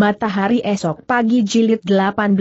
Matahari esok pagi jilid 18.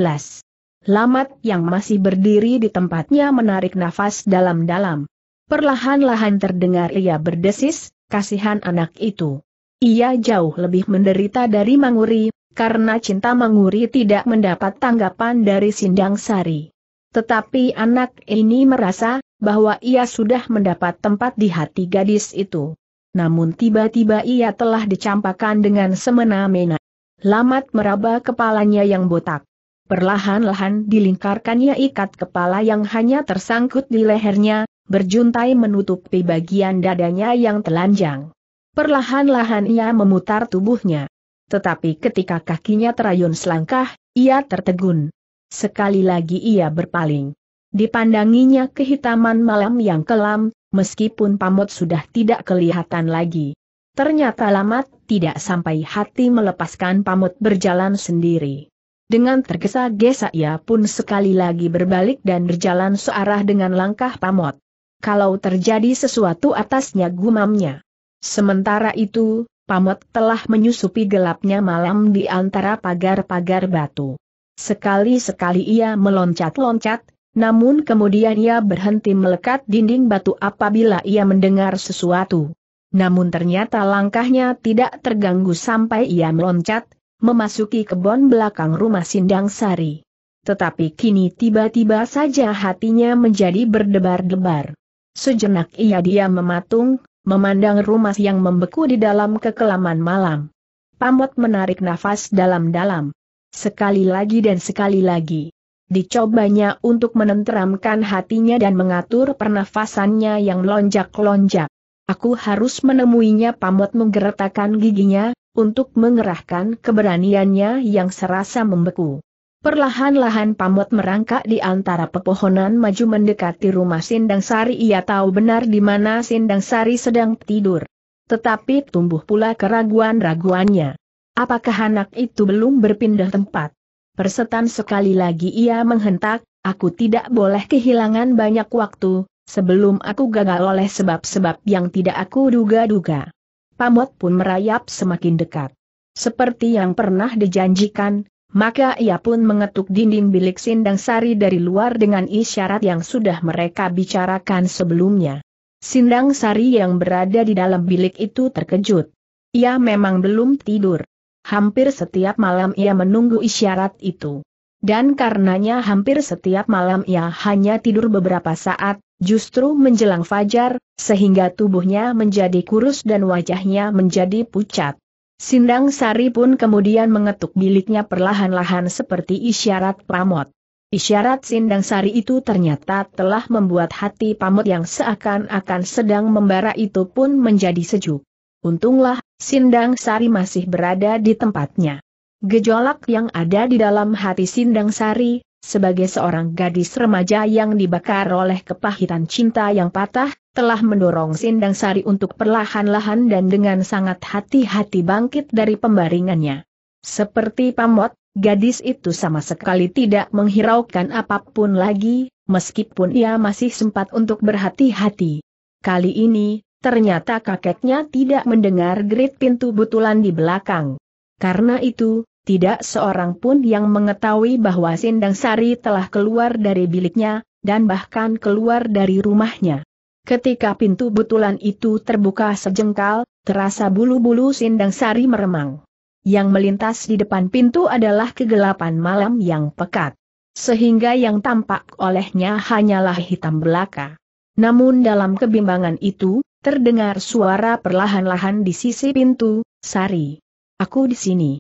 Lamat yang masih berdiri di tempatnya menarik nafas dalam-dalam. Perlahan-lahan terdengar ia berdesis, kasihan anak itu. Ia jauh lebih menderita dari Manguri, karena cinta Manguri tidak mendapat tanggapan dari Sindang Sari. Tetapi anak ini merasa, bahwa ia sudah mendapat tempat di hati gadis itu. Namun tiba-tiba ia telah dicampakkan dengan semena-mena Lamat meraba kepalanya yang botak. Perlahan-lahan dilingkarkannya ikat kepala yang hanya tersangkut di lehernya, berjuntai menutupi bagian dadanya yang telanjang. Perlahan-lahan ia memutar tubuhnya. Tetapi ketika kakinya terayun selangkah, ia tertegun. Sekali lagi ia berpaling. Dipandanginya kehitaman malam yang kelam, meskipun pamot sudah tidak kelihatan lagi. Ternyata Lamat tidak sampai hati melepaskan pamut berjalan sendiri. Dengan tergesa-gesa ia pun sekali lagi berbalik dan berjalan searah dengan langkah pamot. Kalau terjadi sesuatu atasnya gumamnya. Sementara itu, pamot telah menyusupi gelapnya malam di antara pagar-pagar batu. Sekali-sekali ia meloncat-loncat, namun kemudian ia berhenti melekat dinding batu apabila ia mendengar sesuatu. Namun ternyata langkahnya tidak terganggu sampai ia meloncat, memasuki kebun belakang rumah Sindang Sari. Tetapi kini tiba-tiba saja hatinya menjadi berdebar-debar. Sejenak ia diam mematung, memandang rumah yang membeku di dalam kekelaman malam. Pamot menarik nafas dalam-dalam. Sekali lagi dan sekali lagi. Dicobanya untuk menenteramkan hatinya dan mengatur pernafasannya yang lonjak-lonjak. Aku harus menemuinya pamot menggeretakan giginya, untuk mengerahkan keberaniannya yang serasa membeku. Perlahan-lahan pamot merangkak di antara pepohonan maju mendekati rumah Sindang Sari. Ia tahu benar di mana Sindang Sari sedang tidur. Tetapi tumbuh pula keraguan-raguannya. Apakah anak itu belum berpindah tempat? Persetan sekali lagi ia menghentak, aku tidak boleh kehilangan banyak waktu, sebelum aku gagal oleh sebab-sebab yang tidak aku duga-duga. Pamot pun merayap semakin dekat. Seperti yang pernah dijanjikan, maka ia pun mengetuk dinding bilik sindang sari dari luar dengan isyarat yang sudah mereka bicarakan sebelumnya. Sindang sari yang berada di dalam bilik itu terkejut. Ia memang belum tidur. Hampir setiap malam ia menunggu isyarat itu. Dan karenanya hampir setiap malam ia hanya tidur beberapa saat, justru menjelang fajar, sehingga tubuhnya menjadi kurus dan wajahnya menjadi pucat. Sindang Sari pun kemudian mengetuk biliknya perlahan-lahan seperti isyarat pramot. Isyarat Sindang Sari itu ternyata telah membuat hati Pramod yang seakan-akan sedang membara itu pun menjadi sejuk. Untunglah, Sindang Sari masih berada di tempatnya. Gejolak yang ada di dalam hati Sindang Sari, sebagai seorang gadis remaja yang dibakar oleh kepahitan cinta yang patah, telah mendorong Sindang Sari untuk perlahan-lahan dan dengan sangat hati-hati bangkit dari pembaringannya. Seperti pamot, gadis itu sama sekali tidak menghiraukan apapun lagi, meskipun ia masih sempat untuk berhati-hati. Kali ini, ternyata kakeknya tidak mendengar gerit pintu butulan di belakang. Karena itu, tidak seorang pun yang mengetahui bahwa Sindang Sari telah keluar dari biliknya, dan bahkan keluar dari rumahnya. Ketika pintu betulan itu terbuka sejengkal, terasa bulu-bulu Sindang Sari meremang. Yang melintas di depan pintu adalah kegelapan malam yang pekat. Sehingga yang tampak olehnya hanyalah hitam belaka. Namun dalam kebimbangan itu, terdengar suara perlahan-lahan di sisi pintu, Sari. Aku di sini.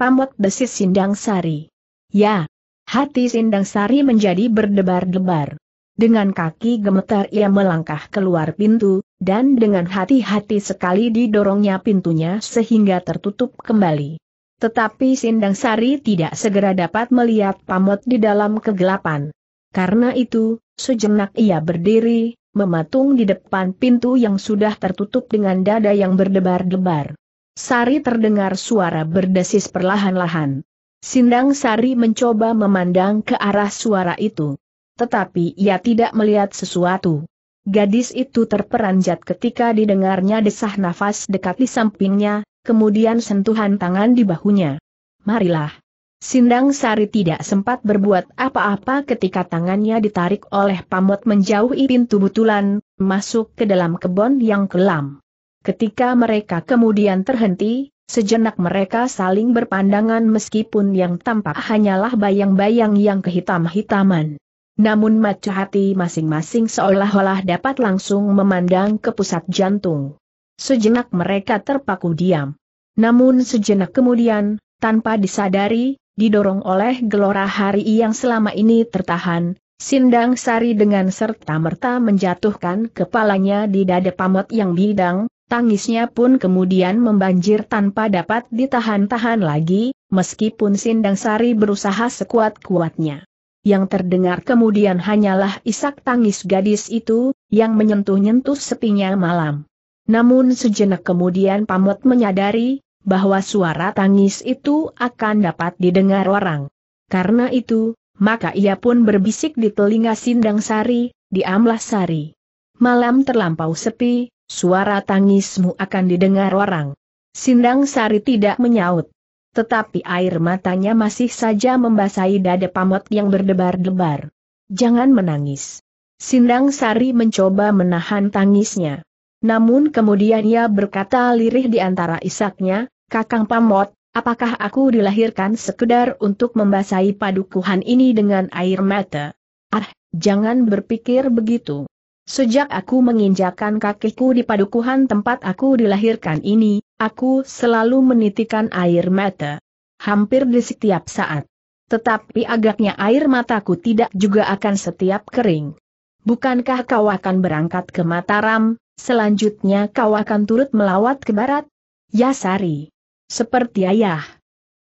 Pamot desis Sindang Sari. Ya. Hati Sindang Sari menjadi berdebar-debar. Dengan kaki gemetar ia melangkah keluar pintu, dan dengan hati-hati sekali didorongnya pintunya sehingga tertutup kembali. Tetapi Sindang Sari tidak segera dapat melihat pamot di dalam kegelapan. Karena itu, sejenak ia berdiri, mematung di depan pintu yang sudah tertutup dengan dada yang berdebar-debar. Sari terdengar suara berdesis perlahan-lahan. Sindang Sari mencoba memandang ke arah suara itu. Tetapi ia tidak melihat sesuatu. Gadis itu terperanjat ketika didengarnya desah nafas dekat di sampingnya, kemudian sentuhan tangan di bahunya. Marilah. Sindang Sari tidak sempat berbuat apa-apa ketika tangannya ditarik oleh pamot menjauhi pintu butulan, masuk ke dalam kebun yang kelam. Ketika mereka kemudian terhenti, sejenak mereka saling berpandangan meskipun yang tampak hanyalah bayang-bayang yang kehitam-hitaman. Namun mata hati masing-masing seolah-olah dapat langsung memandang ke pusat jantung. Sejenak mereka terpaku diam. Namun sejenak kemudian, tanpa disadari, didorong oleh gelora hari yang selama ini tertahan, Sindang Sari dengan serta-merta menjatuhkan kepalanya di dada pamot yang bidang, Tangisnya pun kemudian membanjir tanpa dapat ditahan-tahan lagi, meskipun Sindang Sari berusaha sekuat-kuatnya. Yang terdengar kemudian hanyalah isak tangis gadis itu, yang menyentuh-nyentuh sepinya malam. Namun sejenak kemudian Pamot menyadari, bahwa suara tangis itu akan dapat didengar orang. Karena itu, maka ia pun berbisik di telinga Sindang Sari, di Amlah Sari. Malam terlampau sepi, suara tangismu akan didengar orang. Sindang Sari tidak menyaut. Tetapi air matanya masih saja membasahi dada pamot yang berdebar-debar. Jangan menangis. Sindang Sari mencoba menahan tangisnya. Namun kemudian ia berkata lirih di antara isaknya, Kakang Pamot, apakah aku dilahirkan sekedar untuk membasahi padukuhan ini dengan air mata? Ah, jangan berpikir begitu. Sejak aku menginjakan kakiku di padukuhan tempat aku dilahirkan ini, aku selalu menitikan air mata. Hampir di setiap saat. Tetapi agaknya air mataku tidak juga akan setiap kering. Bukankah kau akan berangkat ke Mataram, selanjutnya kau akan turut melawat ke barat? Ya, Sari. Seperti ayah.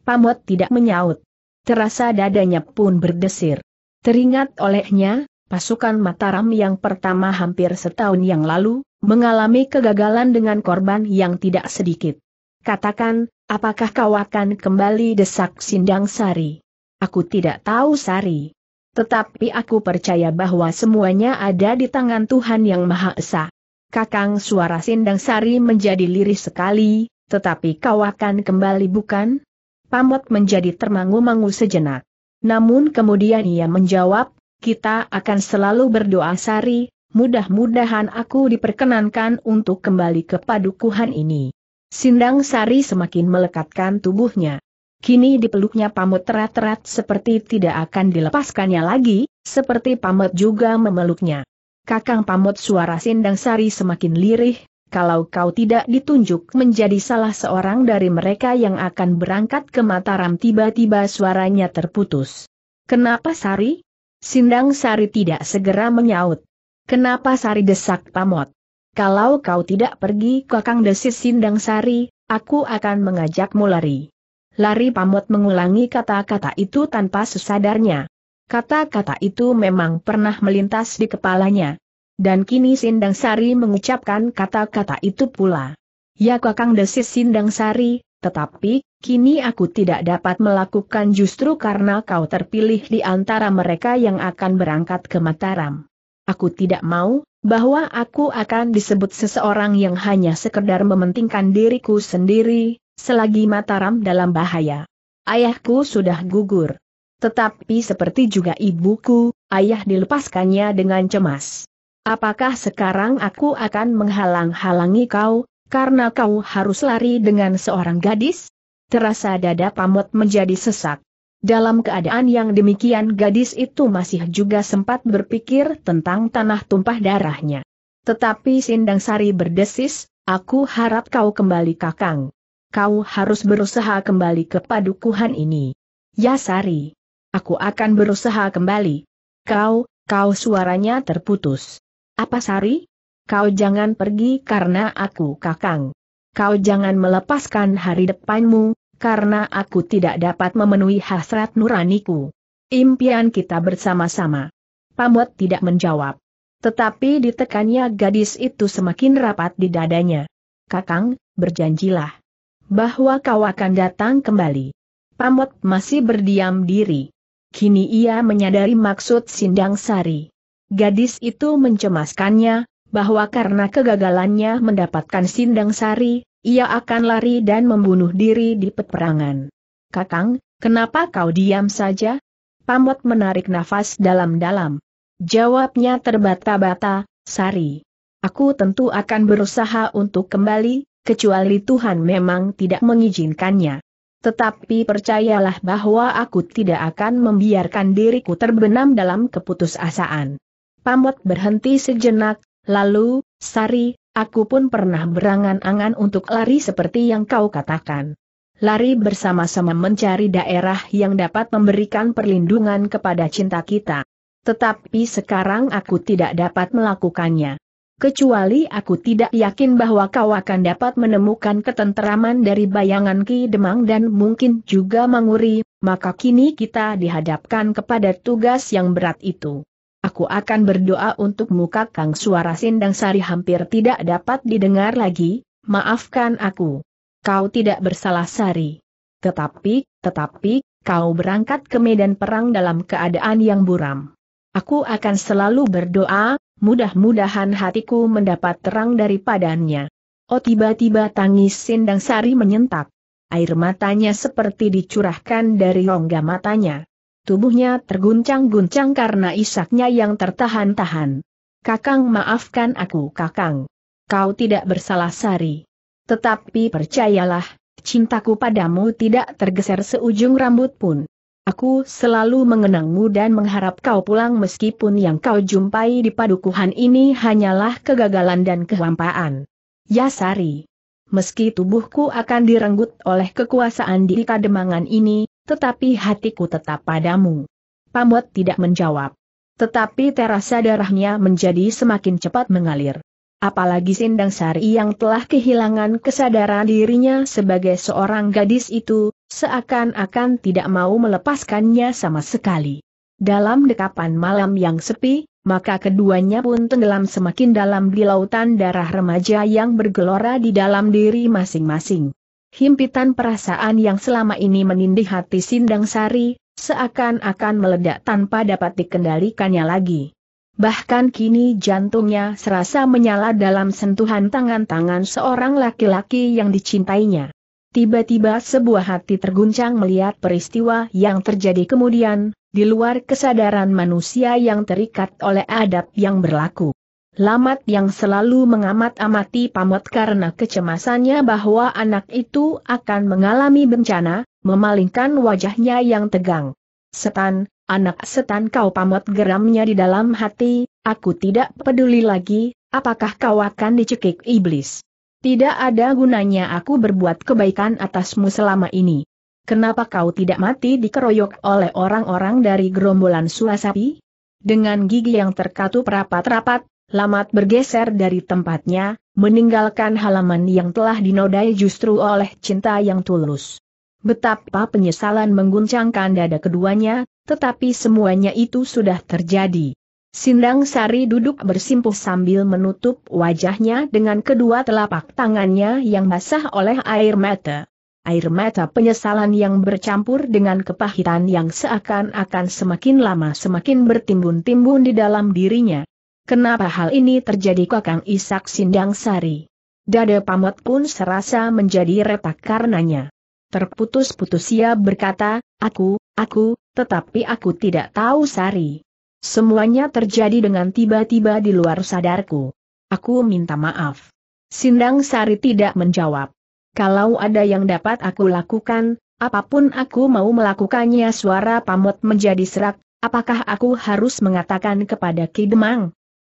Pamot tidak menyaut. Terasa dadanya pun berdesir. Teringat olehnya, Pasukan Mataram yang pertama hampir setahun yang lalu, mengalami kegagalan dengan korban yang tidak sedikit. Katakan, apakah kau akan kembali desak Sindang Sari? Aku tidak tahu Sari. Tetapi aku percaya bahwa semuanya ada di tangan Tuhan Yang Maha Esa. Kakang suara Sindang Sari menjadi lirih sekali, tetapi kau akan kembali bukan? Pamot menjadi termangu-mangu sejenak. Namun kemudian ia menjawab, kita akan selalu berdoa Sari, mudah-mudahan aku diperkenankan untuk kembali ke padukuhan ini. Sindang Sari semakin melekatkan tubuhnya. Kini dipeluknya pamut terat-terat seperti tidak akan dilepaskannya lagi, seperti pamut juga memeluknya. Kakang pamut suara Sindang Sari semakin lirih, kalau kau tidak ditunjuk menjadi salah seorang dari mereka yang akan berangkat ke Mataram tiba-tiba suaranya terputus. Kenapa Sari? Sindang Sari tidak segera menyaut. Kenapa Sari desak pamot? Kalau kau tidak pergi kakang desis Sindang Sari, aku akan mengajakmu lari. Lari pamot mengulangi kata-kata itu tanpa sesadarnya. Kata-kata itu memang pernah melintas di kepalanya. Dan kini Sindang Sari mengucapkan kata-kata itu pula. Ya kakang desis Sindang Sari, tetapi, kini aku tidak dapat melakukan justru karena kau terpilih di antara mereka yang akan berangkat ke Mataram. Aku tidak mau, bahwa aku akan disebut seseorang yang hanya sekedar mementingkan diriku sendiri, selagi Mataram dalam bahaya. Ayahku sudah gugur. Tetapi seperti juga ibuku, ayah dilepaskannya dengan cemas. Apakah sekarang aku akan menghalang-halangi kau, karena kau harus lari dengan seorang gadis? Terasa dada pamot menjadi sesak. Dalam keadaan yang demikian gadis itu masih juga sempat berpikir tentang tanah tumpah darahnya. Tetapi Sindang Sari berdesis, aku harap kau kembali kakang. Kau harus berusaha kembali ke padukuhan ini. Ya Sari. Aku akan berusaha kembali. Kau, kau suaranya terputus. Apa Sari? Kau jangan pergi karena aku kakang. Kau jangan melepaskan hari depanmu, karena aku tidak dapat memenuhi hasrat nuraniku. Impian kita bersama-sama. Pamot tidak menjawab. Tetapi ditekannya gadis itu semakin rapat di dadanya. Kakang, berjanjilah. Bahwa kau akan datang kembali. Pamot masih berdiam diri. Kini ia menyadari maksud Sindang Sari. Gadis itu mencemaskannya, bahwa karena kegagalannya mendapatkan sindang sari, ia akan lari dan membunuh diri di peperangan. Kakang, kenapa kau diam saja? Pamot menarik nafas dalam-dalam. Jawabnya terbata-bata, Sari. Aku tentu akan berusaha untuk kembali, kecuali Tuhan memang tidak mengizinkannya. Tetapi percayalah bahwa aku tidak akan membiarkan diriku terbenam dalam keputusasaan. Pamot berhenti sejenak, Lalu, Sari, aku pun pernah berangan-angan untuk lari seperti yang kau katakan. Lari bersama-sama mencari daerah yang dapat memberikan perlindungan kepada cinta kita. Tetapi sekarang aku tidak dapat melakukannya. Kecuali aku tidak yakin bahwa kau akan dapat menemukan ketenteraman dari bayangan Ki Demang dan mungkin juga Manguri, maka kini kita dihadapkan kepada tugas yang berat itu. Aku akan berdoa untukmu kakang suara sindang sari hampir tidak dapat didengar lagi, maafkan aku. Kau tidak bersalah sari. Tetapi, tetapi, kau berangkat ke medan perang dalam keadaan yang buram. Aku akan selalu berdoa, mudah-mudahan hatiku mendapat terang daripadanya. Oh tiba-tiba tangis sindang sari menyentak. Air matanya seperti dicurahkan dari rongga matanya. Tubuhnya terguncang-guncang karena isaknya yang tertahan-tahan. Kakang maafkan aku kakang. Kau tidak bersalah Sari. Tetapi percayalah, cintaku padamu tidak tergeser seujung rambut pun. Aku selalu mengenangmu dan mengharap kau pulang meskipun yang kau jumpai di padukuhan ini hanyalah kegagalan dan kehampaan. Ya Sari. Meski tubuhku akan direnggut oleh kekuasaan di kademangan ini, tetapi hatiku tetap padamu. Pamot tidak menjawab. Tetapi terasa darahnya menjadi semakin cepat mengalir. Apalagi Sindang Sari yang telah kehilangan kesadaran dirinya sebagai seorang gadis itu, seakan-akan tidak mau melepaskannya sama sekali. Dalam dekapan malam yang sepi, maka keduanya pun tenggelam semakin dalam di lautan darah remaja yang bergelora di dalam diri masing-masing. Himpitan perasaan yang selama ini menindih hati Sindang Sari, seakan-akan meledak tanpa dapat dikendalikannya lagi. Bahkan kini jantungnya serasa menyala dalam sentuhan tangan-tangan seorang laki-laki yang dicintainya. Tiba-tiba sebuah hati terguncang melihat peristiwa yang terjadi kemudian, di luar kesadaran manusia yang terikat oleh adab yang berlaku. Lamat yang selalu mengamat-amati pamot karena kecemasannya bahwa anak itu akan mengalami bencana, memalingkan wajahnya yang tegang. Setan, anak setan kau pamot geramnya di dalam hati, aku tidak peduli lagi, apakah kau akan dicekik iblis. Tidak ada gunanya aku berbuat kebaikan atasmu selama ini. Kenapa kau tidak mati dikeroyok oleh orang-orang dari gerombolan suasapi? Dengan gigi yang terkatup rapat-rapat, Lamat bergeser dari tempatnya, meninggalkan halaman yang telah dinodai justru oleh cinta yang tulus. Betapa penyesalan mengguncangkan dada keduanya, tetapi semuanya itu sudah terjadi. Sindang Sari duduk bersimpuh sambil menutup wajahnya dengan kedua telapak tangannya yang basah oleh air mata. Air mata penyesalan yang bercampur dengan kepahitan yang seakan-akan semakin lama semakin bertimbun-timbun di dalam dirinya. Kenapa hal ini terjadi Kakang Isak Sindang Sari? Dada pamot pun serasa menjadi retak karenanya. Terputus-putus ia berkata, aku, aku, tetapi aku tidak tahu Sari. Semuanya terjadi dengan tiba-tiba di luar sadarku. Aku minta maaf. Sindang Sari tidak menjawab. Kalau ada yang dapat aku lakukan, apapun aku mau melakukannya suara pamot menjadi serak, apakah aku harus mengatakan kepada Ki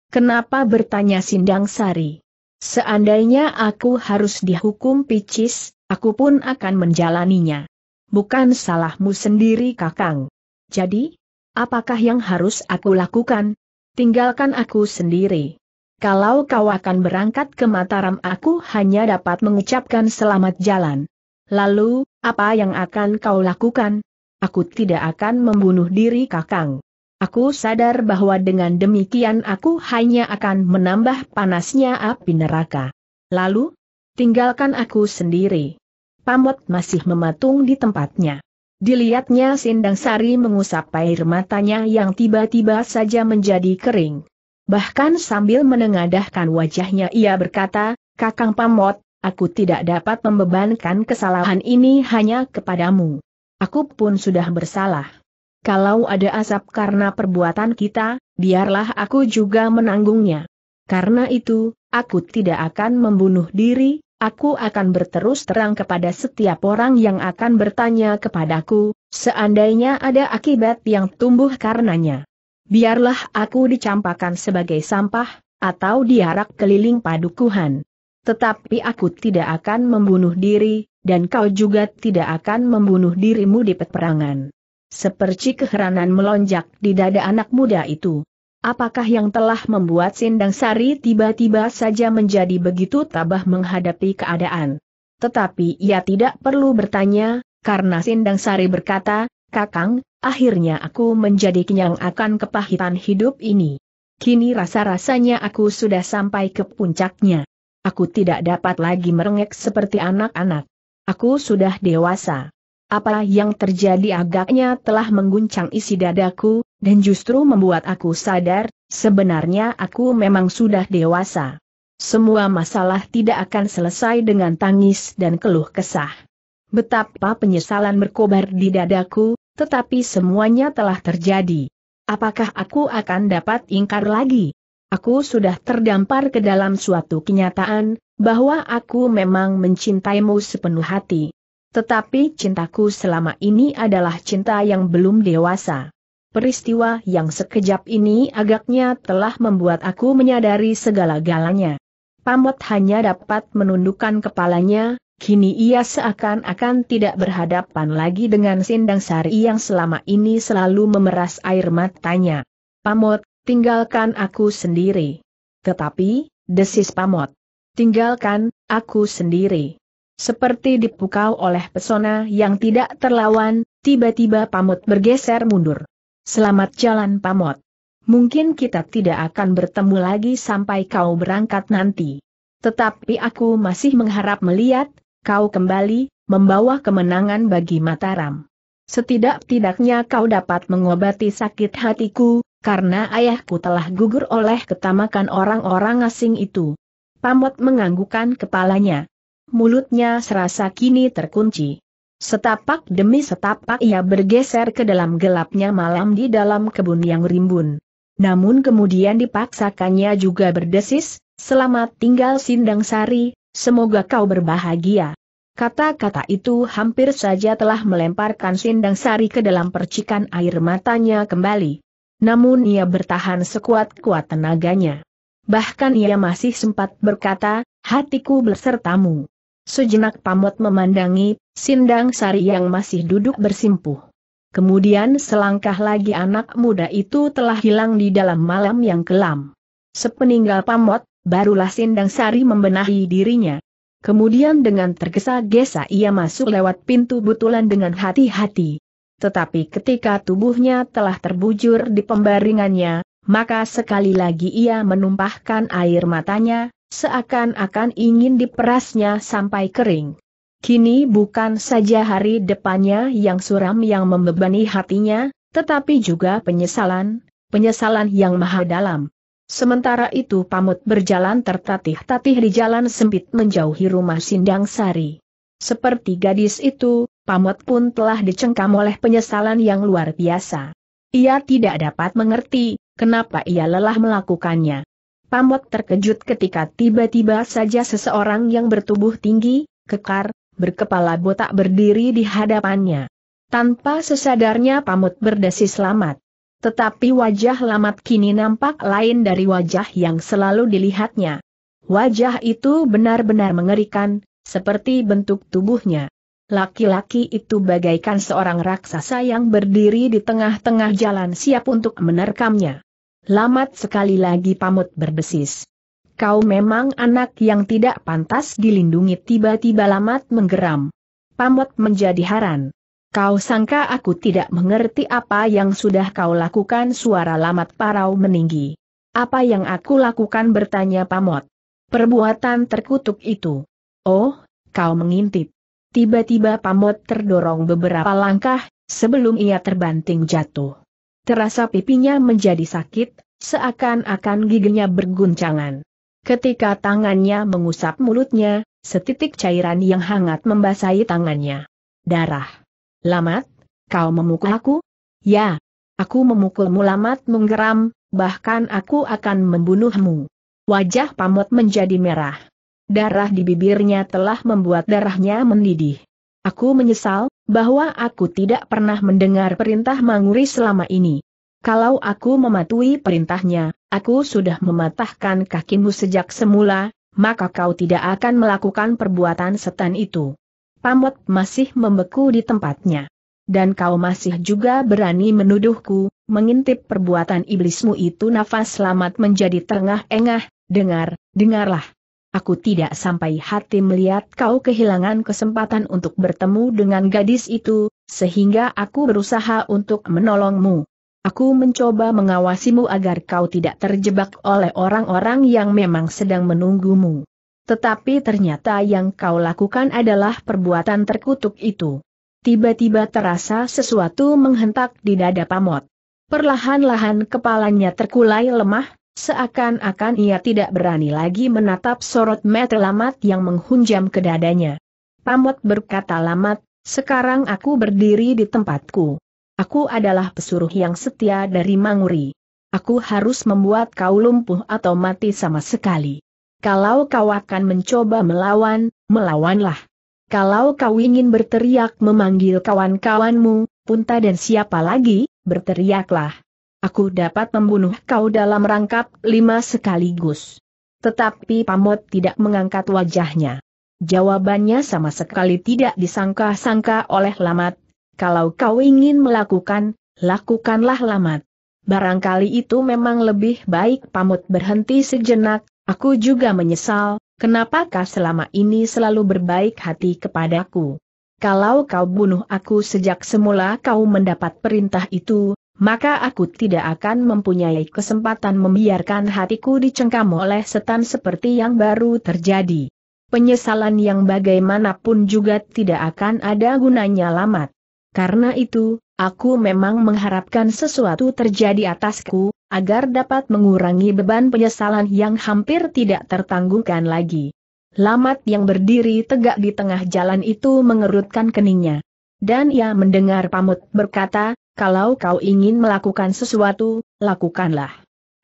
Kenapa bertanya Sindang Sari? Seandainya aku harus dihukum picis, aku pun akan menjalaninya. Bukan salahmu sendiri kakang. Jadi, apakah yang harus aku lakukan? Tinggalkan aku sendiri. Kalau kau akan berangkat ke Mataram aku hanya dapat mengucapkan selamat jalan. Lalu, apa yang akan kau lakukan? Aku tidak akan membunuh diri kakang. Aku sadar bahwa dengan demikian aku hanya akan menambah panasnya api neraka. Lalu, tinggalkan aku sendiri. Pamot masih mematung di tempatnya. Dilihatnya Sindang Sari mengusap air matanya yang tiba-tiba saja menjadi kering. Bahkan sambil menengadahkan wajahnya ia berkata, Kakang Pamot, aku tidak dapat membebankan kesalahan ini hanya kepadamu. Aku pun sudah bersalah kalau ada asap karena perbuatan kita, biarlah aku juga menanggungnya. Karena itu, aku tidak akan membunuh diri, aku akan berterus terang kepada setiap orang yang akan bertanya kepadaku, seandainya ada akibat yang tumbuh karenanya. Biarlah aku dicampakkan sebagai sampah, atau diarak keliling padukuhan. Tetapi aku tidak akan membunuh diri, dan kau juga tidak akan membunuh dirimu di peperangan. Seperti keheranan melonjak di dada anak muda itu. Apakah yang telah membuat Sindang Sari tiba-tiba saja menjadi begitu tabah menghadapi keadaan? Tetapi ia tidak perlu bertanya, karena Sindang Sari berkata, Kakang, akhirnya aku menjadi kenyang akan kepahitan hidup ini. Kini rasa-rasanya aku sudah sampai ke puncaknya. Aku tidak dapat lagi merengek seperti anak-anak. Aku sudah dewasa. Apa yang terjadi agaknya telah mengguncang isi dadaku, dan justru membuat aku sadar, sebenarnya aku memang sudah dewasa. Semua masalah tidak akan selesai dengan tangis dan keluh kesah. Betapa penyesalan berkobar di dadaku, tetapi semuanya telah terjadi. Apakah aku akan dapat ingkar lagi? Aku sudah terdampar ke dalam suatu kenyataan, bahwa aku memang mencintaimu sepenuh hati. Tetapi cintaku selama ini adalah cinta yang belum dewasa. Peristiwa yang sekejap ini agaknya telah membuat aku menyadari segala-galanya. Pamot hanya dapat menundukkan kepalanya, kini ia seakan-akan tidak berhadapan lagi dengan Sindang Sari yang selama ini selalu memeras air matanya. Pamot, tinggalkan aku sendiri. Tetapi, desis Pamot. Tinggalkan, aku sendiri. Seperti dipukau oleh pesona yang tidak terlawan, tiba-tiba Pamut bergeser mundur. Selamat jalan Pamut. Mungkin kita tidak akan bertemu lagi sampai kau berangkat nanti. Tetapi aku masih mengharap melihat, kau kembali, membawa kemenangan bagi Mataram. Setidak-tidaknya kau dapat mengobati sakit hatiku, karena ayahku telah gugur oleh ketamakan orang-orang asing itu. Pamut menganggukan kepalanya mulutnya serasa kini terkunci. Setapak demi setapak ia bergeser ke dalam gelapnya malam di dalam kebun yang rimbun. Namun kemudian dipaksakannya juga berdesis, selamat tinggal Sindang Sari, semoga kau berbahagia. Kata-kata itu hampir saja telah melemparkan Sindang Sari ke dalam percikan air matanya kembali. Namun ia bertahan sekuat-kuat tenaganya. Bahkan ia masih sempat berkata, hatiku bersertamu. Sejenak pamot memandangi, Sindang Sari yang masih duduk bersimpuh. Kemudian selangkah lagi anak muda itu telah hilang di dalam malam yang kelam. Sepeninggal pamot, barulah Sindang Sari membenahi dirinya. Kemudian dengan tergesa-gesa ia masuk lewat pintu butulan dengan hati-hati. Tetapi ketika tubuhnya telah terbujur di pembaringannya, maka sekali lagi ia menumpahkan air matanya, Seakan-akan ingin diperasnya sampai kering. Kini bukan saja hari depannya yang suram yang membebani hatinya, tetapi juga penyesalan, penyesalan yang maha dalam. Sementara itu pamut berjalan tertatih-tatih di jalan sempit menjauhi rumah Sindang Sari. Seperti gadis itu, pamut pun telah dicengkam oleh penyesalan yang luar biasa. Ia tidak dapat mengerti, kenapa ia lelah melakukannya. Pamot terkejut ketika tiba-tiba saja seseorang yang bertubuh tinggi, kekar, berkepala botak berdiri di hadapannya. Tanpa sesadarnya Pamut berdesi selamat. Tetapi wajah Lamat kini nampak lain dari wajah yang selalu dilihatnya. Wajah itu benar-benar mengerikan, seperti bentuk tubuhnya. Laki-laki itu bagaikan seorang raksasa yang berdiri di tengah-tengah jalan siap untuk menerkamnya. Lamat sekali lagi pamut berdesis. Kau memang anak yang tidak pantas dilindungi tiba-tiba Lamat menggeram. Pamut menjadi haran. Kau sangka aku tidak mengerti apa yang sudah kau lakukan suara Lamat parau meninggi. Apa yang aku lakukan bertanya Pamot. Perbuatan terkutuk itu. Oh, kau mengintip. Tiba-tiba Pamot terdorong beberapa langkah, sebelum ia terbanting jatuh. Terasa pipinya menjadi sakit, seakan-akan giginya berguncangan. Ketika tangannya mengusap mulutnya, setitik cairan yang hangat membasahi tangannya. Darah. Lamat, kau memukul aku? Ya. Aku memukulmu Lamat menggeram, bahkan aku akan membunuhmu. Wajah pamot menjadi merah. Darah di bibirnya telah membuat darahnya mendidih. Aku menyesal, bahwa aku tidak pernah mendengar perintah Manguri selama ini. Kalau aku mematuhi perintahnya, aku sudah mematahkan kakimu sejak semula, maka kau tidak akan melakukan perbuatan setan itu. Pamot masih membeku di tempatnya. Dan kau masih juga berani menuduhku, mengintip perbuatan iblismu itu nafas selamat menjadi tengah engah dengar, dengarlah aku tidak sampai hati melihat kau kehilangan kesempatan untuk bertemu dengan gadis itu, sehingga aku berusaha untuk menolongmu. Aku mencoba mengawasimu agar kau tidak terjebak oleh orang-orang yang memang sedang menunggumu. Tetapi ternyata yang kau lakukan adalah perbuatan terkutuk itu. Tiba-tiba terasa sesuatu menghentak di dada Pamot. Perlahan-lahan kepalanya terkulai lemah, Seakan-akan ia tidak berani lagi menatap sorot mata Lamat yang menghunjam ke dadanya. Pamot berkata Lamat, sekarang aku berdiri di tempatku. Aku adalah pesuruh yang setia dari Manguri. Aku harus membuat kau lumpuh atau mati sama sekali. Kalau kau akan mencoba melawan, melawanlah. Kalau kau ingin berteriak memanggil kawan-kawanmu, Punta dan siapa lagi, berteriaklah. Aku dapat membunuh kau dalam rangkap lima sekaligus. Tetapi Pamot tidak mengangkat wajahnya. Jawabannya sama sekali tidak disangka-sangka oleh Lamat. Kalau kau ingin melakukan, lakukanlah Lamat. Barangkali itu memang lebih baik Pamut berhenti sejenak, aku juga menyesal, kenapa kau selama ini selalu berbaik hati kepadaku. Kalau kau bunuh aku sejak semula kau mendapat perintah itu, maka aku tidak akan mempunyai kesempatan membiarkan hatiku dicengkam oleh setan seperti yang baru terjadi. Penyesalan yang bagaimanapun juga tidak akan ada gunanya lamat. Karena itu, aku memang mengharapkan sesuatu terjadi atasku, agar dapat mengurangi beban penyesalan yang hampir tidak tertanggungkan lagi. Lamat yang berdiri tegak di tengah jalan itu mengerutkan keningnya. Dan ia mendengar pamut berkata, kalau kau ingin melakukan sesuatu, lakukanlah.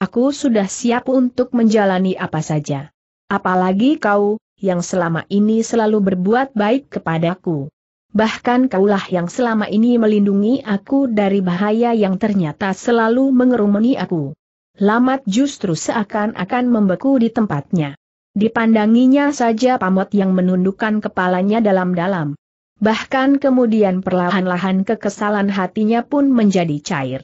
Aku sudah siap untuk menjalani apa saja. Apalagi kau, yang selama ini selalu berbuat baik kepadaku. Bahkan kaulah yang selama ini melindungi aku dari bahaya yang ternyata selalu mengerumuni aku. Lamat justru seakan-akan membeku di tempatnya. Dipandanginya saja pamot yang menundukkan kepalanya dalam-dalam. Bahkan kemudian perlahan-lahan kekesalan hatinya pun menjadi cair.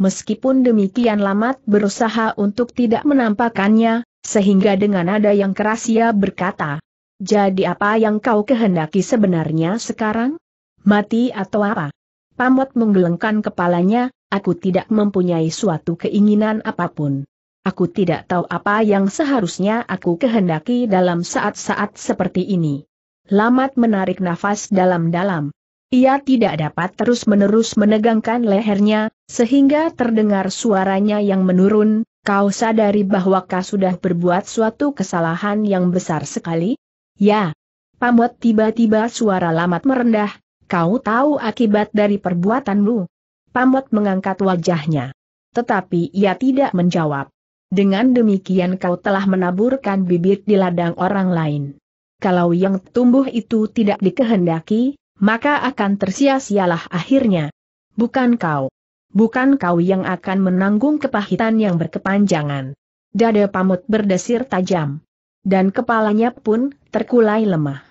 Meskipun demikian Lamat berusaha untuk tidak menampakannya, sehingga dengan nada yang keras ia berkata, Jadi apa yang kau kehendaki sebenarnya sekarang? Mati atau apa? Pamot menggelengkan kepalanya, aku tidak mempunyai suatu keinginan apapun. Aku tidak tahu apa yang seharusnya aku kehendaki dalam saat-saat seperti ini. Lamat menarik nafas dalam-dalam. Ia tidak dapat terus-menerus menegangkan lehernya, sehingga terdengar suaranya yang menurun, kau sadari bahwa kau sudah berbuat suatu kesalahan yang besar sekali? Ya. Pamot tiba-tiba suara Lamat merendah, kau tahu akibat dari perbuatanmu. Pamot mengangkat wajahnya. Tetapi ia tidak menjawab. Dengan demikian kau telah menaburkan bibit di ladang orang lain kalau yang tumbuh itu tidak dikehendaki, maka akan tersia-sialah akhirnya. Bukan kau. Bukan kau yang akan menanggung kepahitan yang berkepanjangan. Dada pamut berdesir tajam. Dan kepalanya pun terkulai lemah.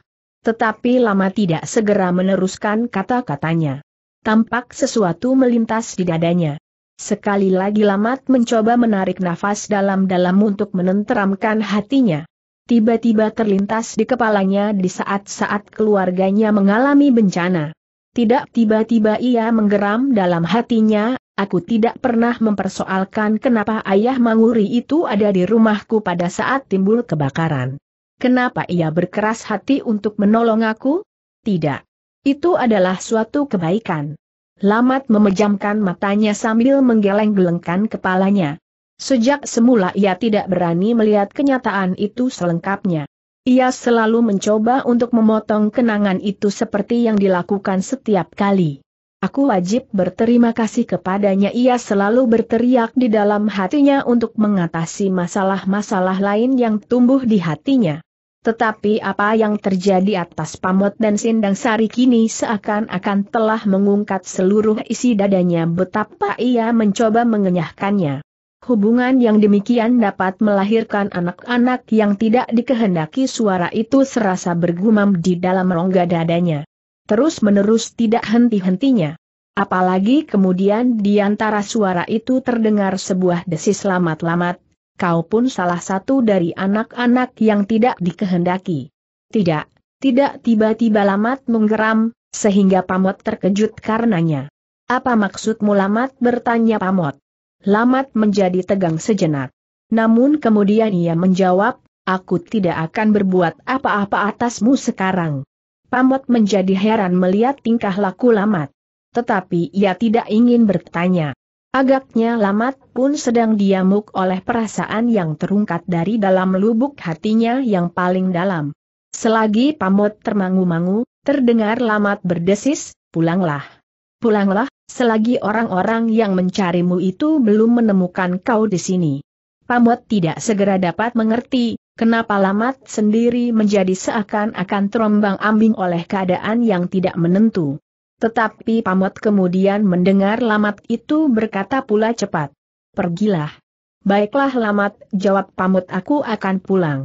Tetapi lama tidak segera meneruskan kata-katanya. Tampak sesuatu melintas di dadanya. Sekali lagi Lamat mencoba menarik nafas dalam-dalam untuk menenteramkan hatinya tiba-tiba terlintas di kepalanya di saat-saat keluarganya mengalami bencana. Tidak tiba-tiba ia menggeram dalam hatinya, aku tidak pernah mempersoalkan kenapa ayah Manguri itu ada di rumahku pada saat timbul kebakaran. Kenapa ia berkeras hati untuk menolong aku? Tidak. Itu adalah suatu kebaikan. Lamat memejamkan matanya sambil menggeleng-gelengkan kepalanya. Sejak semula ia tidak berani melihat kenyataan itu selengkapnya. Ia selalu mencoba untuk memotong kenangan itu seperti yang dilakukan setiap kali. Aku wajib berterima kasih kepadanya ia selalu berteriak di dalam hatinya untuk mengatasi masalah-masalah lain yang tumbuh di hatinya. Tetapi apa yang terjadi atas pamot dan sindang sari kini seakan-akan telah mengungkat seluruh isi dadanya betapa ia mencoba mengenyahkannya. Hubungan yang demikian dapat melahirkan anak-anak yang tidak dikehendaki suara itu serasa bergumam di dalam rongga dadanya. Terus-menerus tidak henti-hentinya. Apalagi kemudian di antara suara itu terdengar sebuah desis lamat-lamat, kau pun salah satu dari anak-anak yang tidak dikehendaki. Tidak, tidak tiba-tiba lamat menggeram, sehingga Pamot terkejut karenanya. Apa maksudmu lamat bertanya Pamot? Lamat menjadi tegang sejenak. Namun kemudian ia menjawab, aku tidak akan berbuat apa-apa atasmu sekarang. Pamot menjadi heran melihat tingkah laku Lamat. Tetapi ia tidak ingin bertanya. Agaknya Lamat pun sedang diamuk oleh perasaan yang terungkat dari dalam lubuk hatinya yang paling dalam. Selagi Pamot termangu-mangu, terdengar Lamat berdesis, pulanglah. Pulanglah, selagi orang-orang yang mencarimu itu belum menemukan kau di sini. Pamot tidak segera dapat mengerti, kenapa Lamat sendiri menjadi seakan-akan terombang ambing oleh keadaan yang tidak menentu. Tetapi Pamot kemudian mendengar Lamat itu berkata pula cepat. Pergilah. Baiklah Lamat, jawab Pamot aku akan pulang.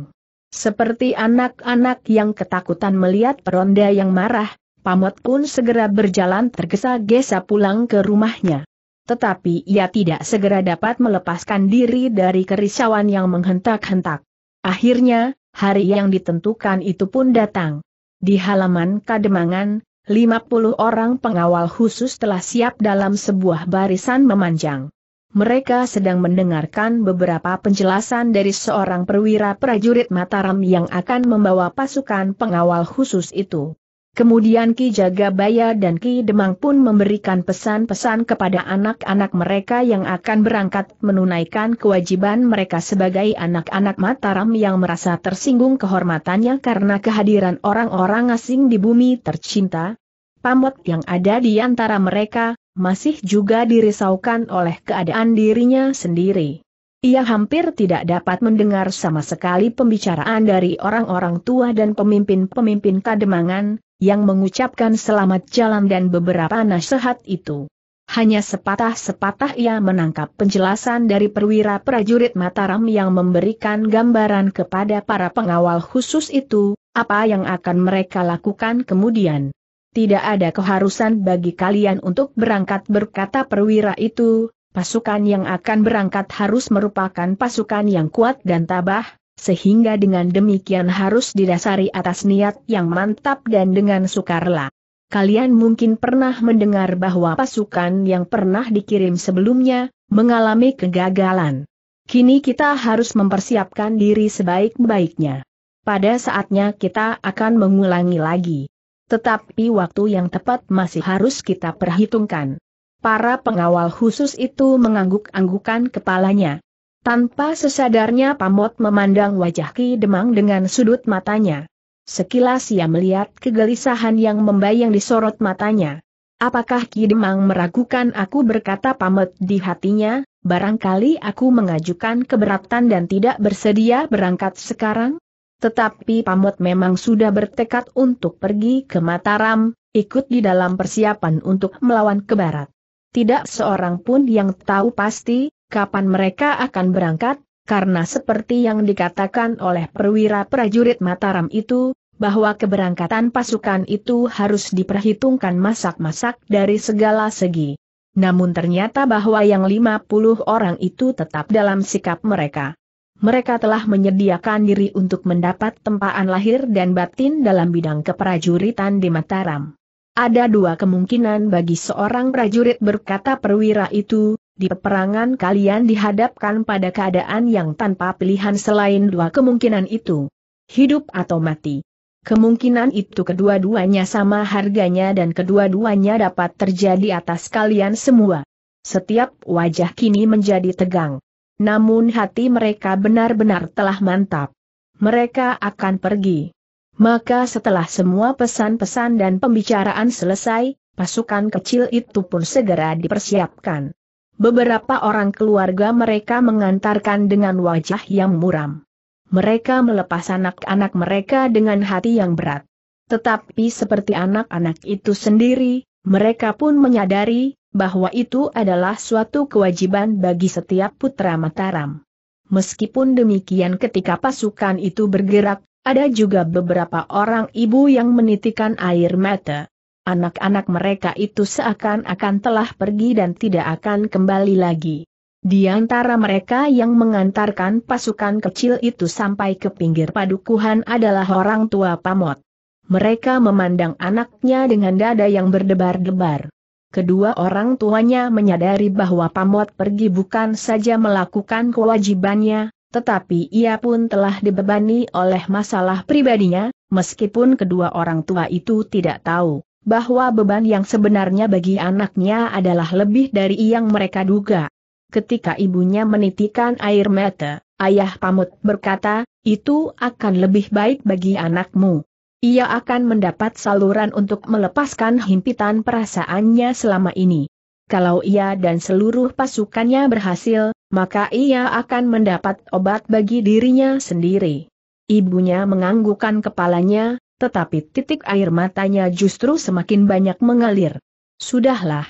Seperti anak-anak yang ketakutan melihat peronda yang marah, Pamot pun segera berjalan tergesa-gesa pulang ke rumahnya. Tetapi ia tidak segera dapat melepaskan diri dari kerisauan yang menghentak-hentak. Akhirnya, hari yang ditentukan itu pun datang. Di halaman Kademangan, 50 orang pengawal khusus telah siap dalam sebuah barisan memanjang. Mereka sedang mendengarkan beberapa penjelasan dari seorang perwira prajurit Mataram yang akan membawa pasukan pengawal khusus itu. Kemudian Ki Jagabaya dan Ki Demang pun memberikan pesan-pesan kepada anak-anak mereka yang akan berangkat menunaikan kewajiban mereka sebagai anak-anak Mataram yang merasa tersinggung kehormatannya karena kehadiran orang-orang asing di bumi tercinta. Pamot yang ada di antara mereka, masih juga dirisaukan oleh keadaan dirinya sendiri. Ia hampir tidak dapat mendengar sama sekali pembicaraan dari orang-orang tua dan pemimpin-pemimpin kademangan, yang mengucapkan selamat jalan dan beberapa nasihat itu. Hanya sepatah-sepatah ia menangkap penjelasan dari perwira prajurit Mataram yang memberikan gambaran kepada para pengawal khusus itu, apa yang akan mereka lakukan kemudian. Tidak ada keharusan bagi kalian untuk berangkat berkata perwira itu, pasukan yang akan berangkat harus merupakan pasukan yang kuat dan tabah, sehingga dengan demikian harus didasari atas niat yang mantap dan dengan sukarela. Kalian mungkin pernah mendengar bahwa pasukan yang pernah dikirim sebelumnya, mengalami kegagalan. Kini kita harus mempersiapkan diri sebaik-baiknya. Pada saatnya kita akan mengulangi lagi. Tetapi waktu yang tepat masih harus kita perhitungkan. Para pengawal khusus itu mengangguk-anggukan kepalanya. Tanpa sesadarnya Pamot memandang wajah Ki Demang dengan sudut matanya. Sekilas ia melihat kegelisahan yang membayang di sorot matanya. Apakah Ki Demang meragukan aku berkata Pamot di hatinya, barangkali aku mengajukan keberatan dan tidak bersedia berangkat sekarang? Tetapi Pamot memang sudah bertekad untuk pergi ke Mataram, ikut di dalam persiapan untuk melawan ke barat. Tidak seorang pun yang tahu pasti, kapan mereka akan berangkat, karena seperti yang dikatakan oleh perwira prajurit Mataram itu, bahwa keberangkatan pasukan itu harus diperhitungkan masak-masak dari segala segi. Namun ternyata bahwa yang 50 orang itu tetap dalam sikap mereka. Mereka telah menyediakan diri untuk mendapat tempaan lahir dan batin dalam bidang keprajuritan di Mataram. Ada dua kemungkinan bagi seorang prajurit berkata perwira itu, di peperangan kalian dihadapkan pada keadaan yang tanpa pilihan selain dua kemungkinan itu. Hidup atau mati. Kemungkinan itu kedua-duanya sama harganya dan kedua-duanya dapat terjadi atas kalian semua. Setiap wajah kini menjadi tegang. Namun hati mereka benar-benar telah mantap. Mereka akan pergi. Maka setelah semua pesan-pesan dan pembicaraan selesai, pasukan kecil itu pun segera dipersiapkan. Beberapa orang keluarga mereka mengantarkan dengan wajah yang muram. Mereka melepas anak-anak mereka dengan hati yang berat. Tetapi seperti anak-anak itu sendiri, mereka pun menyadari bahwa itu adalah suatu kewajiban bagi setiap putra Mataram. Meskipun demikian ketika pasukan itu bergerak, ada juga beberapa orang ibu yang menitikan air mata. Anak-anak mereka itu seakan-akan telah pergi dan tidak akan kembali lagi. Di antara mereka yang mengantarkan pasukan kecil itu sampai ke pinggir padukuhan adalah orang tua Pamot. Mereka memandang anaknya dengan dada yang berdebar-debar. Kedua orang tuanya menyadari bahwa Pamot pergi bukan saja melakukan kewajibannya, tetapi ia pun telah dibebani oleh masalah pribadinya, meskipun kedua orang tua itu tidak tahu bahwa beban yang sebenarnya bagi anaknya adalah lebih dari yang mereka duga. Ketika ibunya menitikan air mata, ayah pamut berkata, itu akan lebih baik bagi anakmu. Ia akan mendapat saluran untuk melepaskan himpitan perasaannya selama ini. Kalau ia dan seluruh pasukannya berhasil, maka ia akan mendapat obat bagi dirinya sendiri. Ibunya menganggukkan kepalanya, tetapi titik air matanya justru semakin banyak mengalir. Sudahlah.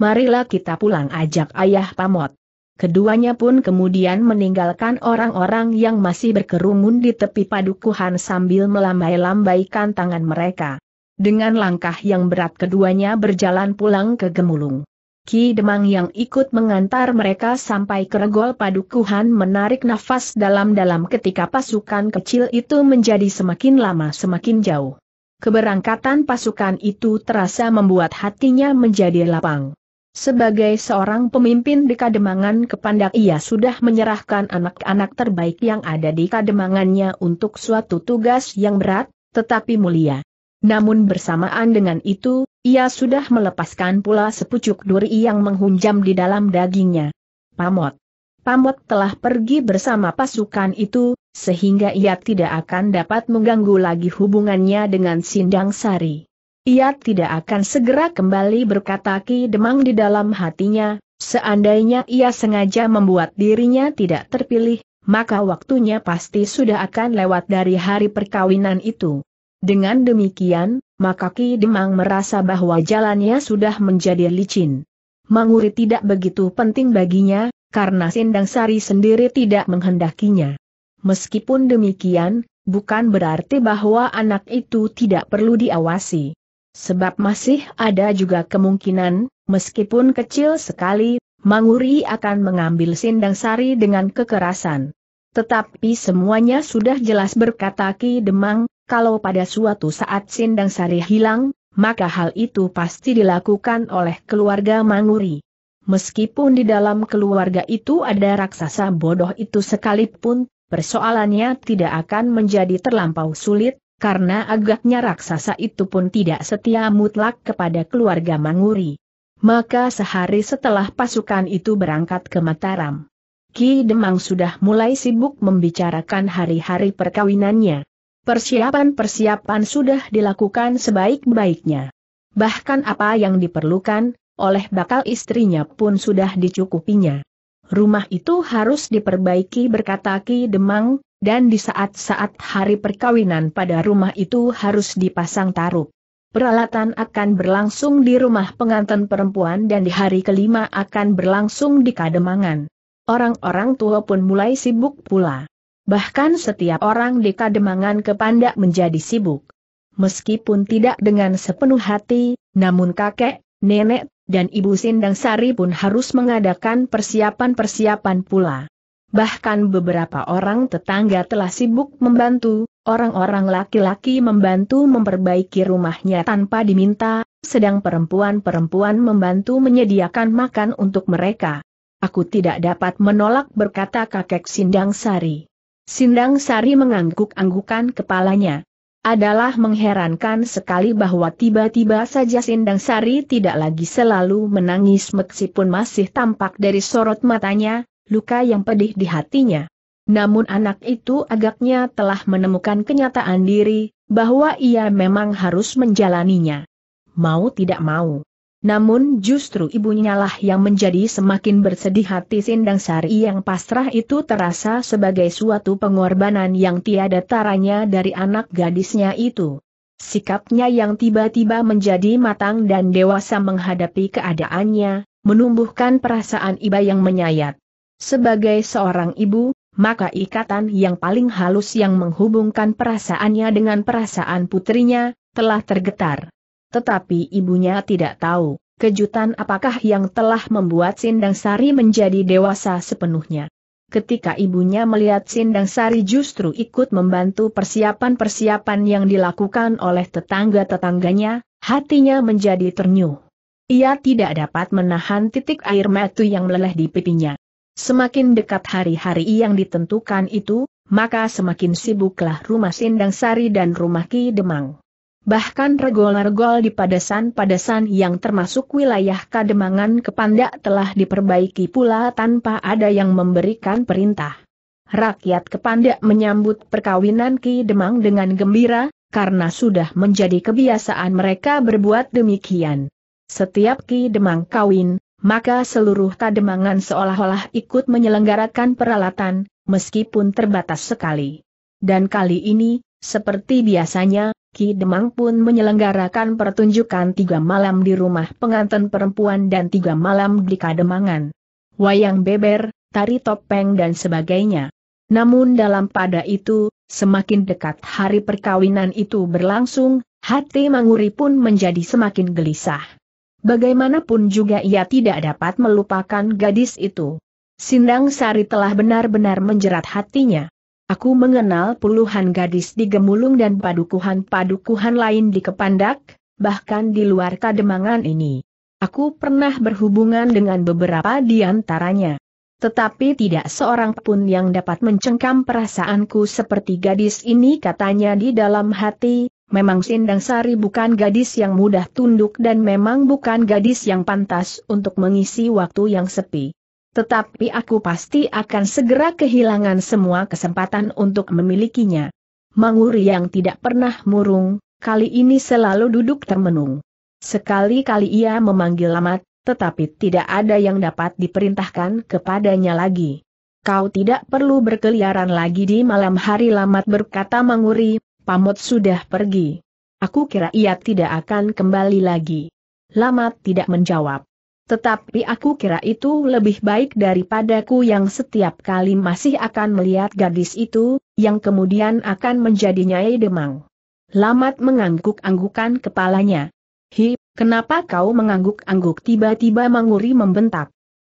Marilah kita pulang ajak ayah pamot. Keduanya pun kemudian meninggalkan orang-orang yang masih berkerumun di tepi padukuhan sambil melambai-lambaikan tangan mereka. Dengan langkah yang berat keduanya berjalan pulang ke Gemulung. Ki Demang yang ikut mengantar mereka sampai ke regol padukuhan menarik nafas dalam-dalam ketika pasukan kecil itu menjadi semakin lama semakin jauh. Keberangkatan pasukan itu terasa membuat hatinya menjadi lapang. Sebagai seorang pemimpin di Kademangan Kepandak ia sudah menyerahkan anak-anak terbaik yang ada di Kademangannya untuk suatu tugas yang berat, tetapi mulia. Namun bersamaan dengan itu, ia sudah melepaskan pula sepucuk duri yang menghunjam di dalam dagingnya. Pamot. Pamot telah pergi bersama pasukan itu, sehingga ia tidak akan dapat mengganggu lagi hubungannya dengan Sindang Sari. Ia tidak akan segera kembali berkata Ki Demang di dalam hatinya, seandainya ia sengaja membuat dirinya tidak terpilih, maka waktunya pasti sudah akan lewat dari hari perkawinan itu. Dengan demikian, maka Ki Demang merasa bahwa jalannya sudah menjadi licin. Manguri tidak begitu penting baginya, karena Sindang Sari sendiri tidak menghendakinya. Meskipun demikian, bukan berarti bahwa anak itu tidak perlu diawasi. Sebab masih ada juga kemungkinan, meskipun kecil sekali, Manguri akan mengambil Sindang Sari dengan kekerasan. Tetapi semuanya sudah jelas berkata Ki Demang, kalau pada suatu saat Sindang Sari hilang, maka hal itu pasti dilakukan oleh keluarga Manguri. Meskipun di dalam keluarga itu ada raksasa bodoh itu sekalipun, persoalannya tidak akan menjadi terlampau sulit, karena agaknya raksasa itu pun tidak setia mutlak kepada keluarga Manguri. Maka sehari setelah pasukan itu berangkat ke Mataram, Ki Demang sudah mulai sibuk membicarakan hari-hari perkawinannya. Persiapan-persiapan sudah dilakukan sebaik-baiknya. Bahkan apa yang diperlukan, oleh bakal istrinya pun sudah dicukupinya. Rumah itu harus diperbaiki berkata Ki Demang, dan di saat-saat hari perkawinan pada rumah itu harus dipasang taruh. Peralatan akan berlangsung di rumah pengantin perempuan dan di hari kelima akan berlangsung di Kademangan. Orang-orang tua pun mulai sibuk pula. Bahkan setiap orang di Kademangan Kepandak menjadi sibuk. Meskipun tidak dengan sepenuh hati, namun kakek, nenek, dan ibu Sindang Sari pun harus mengadakan persiapan-persiapan pula. Bahkan beberapa orang tetangga telah sibuk membantu, orang-orang laki-laki membantu memperbaiki rumahnya tanpa diminta, sedang perempuan-perempuan membantu menyediakan makan untuk mereka. Aku tidak dapat menolak berkata kakek Sindang Sari. Sindang Sari mengangguk-anggukan kepalanya. Adalah mengherankan sekali bahwa tiba-tiba saja Sindang Sari tidak lagi selalu menangis meskipun masih tampak dari sorot matanya, luka yang pedih di hatinya. Namun anak itu agaknya telah menemukan kenyataan diri, bahwa ia memang harus menjalaninya. Mau tidak mau. Namun justru ibunya lah yang menjadi semakin bersedih hati Sindang Sari yang pasrah itu terasa sebagai suatu pengorbanan yang tiada taranya dari anak gadisnya itu. Sikapnya yang tiba-tiba menjadi matang dan dewasa menghadapi keadaannya, menumbuhkan perasaan iba yang menyayat. Sebagai seorang ibu, maka ikatan yang paling halus yang menghubungkan perasaannya dengan perasaan putrinya, telah tergetar. Tetapi ibunya tidak tahu, kejutan apakah yang telah membuat Sindang Sari menjadi dewasa sepenuhnya. Ketika ibunya melihat Sindang Sari justru ikut membantu persiapan-persiapan yang dilakukan oleh tetangga-tetangganya, hatinya menjadi ternyuh. Ia tidak dapat menahan titik air mata yang meleleh di pipinya. Semakin dekat hari-hari yang ditentukan itu, maka semakin sibuklah rumah Sindang Sari dan rumah Ki Demang. Bahkan regol-regol di padasan-padasan yang termasuk wilayah Kademangan Kepandak telah diperbaiki pula tanpa ada yang memberikan perintah. Rakyat Kepandak menyambut perkawinan Ki Demang dengan gembira, karena sudah menjadi kebiasaan mereka berbuat demikian. Setiap Ki Demang kawin, maka seluruh Kademangan seolah-olah ikut menyelenggarakan peralatan, meskipun terbatas sekali. Dan kali ini, seperti biasanya, Ki Demang pun menyelenggarakan pertunjukan tiga malam di rumah pengantin perempuan dan tiga malam di Kademangan. Wayang beber, tari topeng dan sebagainya. Namun dalam pada itu, semakin dekat hari perkawinan itu berlangsung, hati Manguri pun menjadi semakin gelisah. Bagaimanapun juga ia tidak dapat melupakan gadis itu. Sindang Sari telah benar-benar menjerat hatinya. Aku mengenal puluhan gadis di Gemulung dan padukuhan-padukuhan lain di Kepandak, bahkan di luar Kademangan ini. Aku pernah berhubungan dengan beberapa di antaranya. Tetapi tidak seorang pun yang dapat mencengkam perasaanku seperti gadis ini katanya di dalam hati, memang Sindang Sari bukan gadis yang mudah tunduk dan memang bukan gadis yang pantas untuk mengisi waktu yang sepi tetapi aku pasti akan segera kehilangan semua kesempatan untuk memilikinya. Manguri yang tidak pernah murung, kali ini selalu duduk termenung. Sekali-kali ia memanggil Lamat, tetapi tidak ada yang dapat diperintahkan kepadanya lagi. Kau tidak perlu berkeliaran lagi di malam hari lamat berkata Manguri, pamot sudah pergi. Aku kira ia tidak akan kembali lagi. Lamat tidak menjawab. Tetapi aku kira itu lebih baik daripadaku yang setiap kali masih akan melihat gadis itu, yang kemudian akan menjadi Nyai Demang. Lamat mengangguk-anggukan kepalanya. Hi, kenapa kau mengangguk-angguk tiba-tiba Manguri membentak?